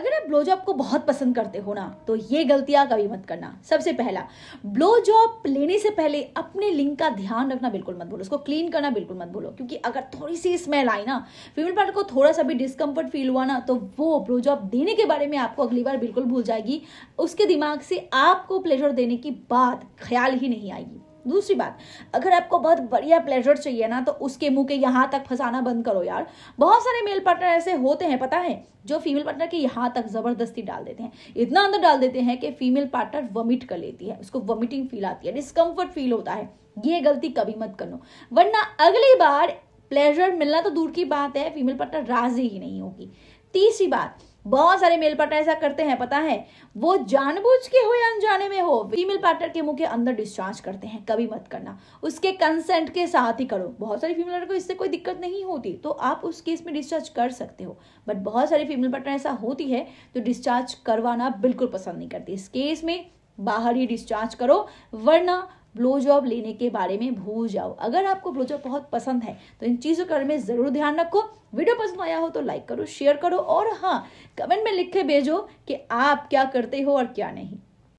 अगर आप blow job को बहुत पसंद करते हो ना तो ये गलतियां कभी मत करना सबसे पहला ब्लो जॉब लेने से पहले अपने लिंग का ध्यान रखना बिल्कुल मत भूलो उसको क्लीन करना बिल्कुल मत भूलो क्योंकि अगर थोड़ी सी स्मेल आई ना फीमेल पार्ट को थोड़ा सा भी डिस्कम्फर्ट फील हुआ ना तो वो ब्लो जॉब देने के बारे में आपको अगली बार बिल्कुल भूल जाएगी उसके दिमाग से आपको प्लेजर देने की बात ख्याल ही नहीं आएगी दूसरी बात अगर आपको बहुत बढ़िया प्लेजर चाहिए ना तो उसके मुंह के यहाँ तक फंसाना बंद करो यार बहुत सारे मेल पार्टनर ऐसे होते हैं पता है जो फीमेल पार्टनर के यहाँ तक जबरदस्ती डाल देते हैं इतना अंदर डाल देते हैं कि फीमेल पार्टनर वमिट कर लेती है उसको वमिटिंग फील आती है डिस्कम्फर्ट फील होता है ये गलती कभी मत करो वरना अगली बार प्लेजर मिलना तो दूर की बात है फीमेल पार्टनर राजी ही नहीं होगी तीसरी बात बहुत सारे मेल पार्टनर ऐसा करते हैं पता है वो जानबूझ के हो या अनजाने में हो फीमेल पार्टनर के मुंह के अंदर डिस्चार्ज करते हैं कभी मत करना उसके कंसेंट के साथ ही करो बहुत सारी फीमेल को इससे कोई दिक्कत नहीं होती तो आप उस केस में डिस्चार्ज कर सकते हो बट बहुत सारी फीमेल पार्टनर ऐसा होती है तो डिस्चार्ज करवाना बिल्कुल पसंद नहीं करती इस केस में बाहर ही डिस्चार्ज करो वरना ब्लो जॉब लेने के बारे में भूल जाओ अगर आपको ब्लो जॉब बहुत पसंद है तो इन चीज़ों के बारे में ज़रूर ध्यान रखो वीडियो पसंद आया हो तो लाइक करो शेयर करो और हाँ कमेंट में लिख के भेजो कि आप क्या करते हो और क्या नहीं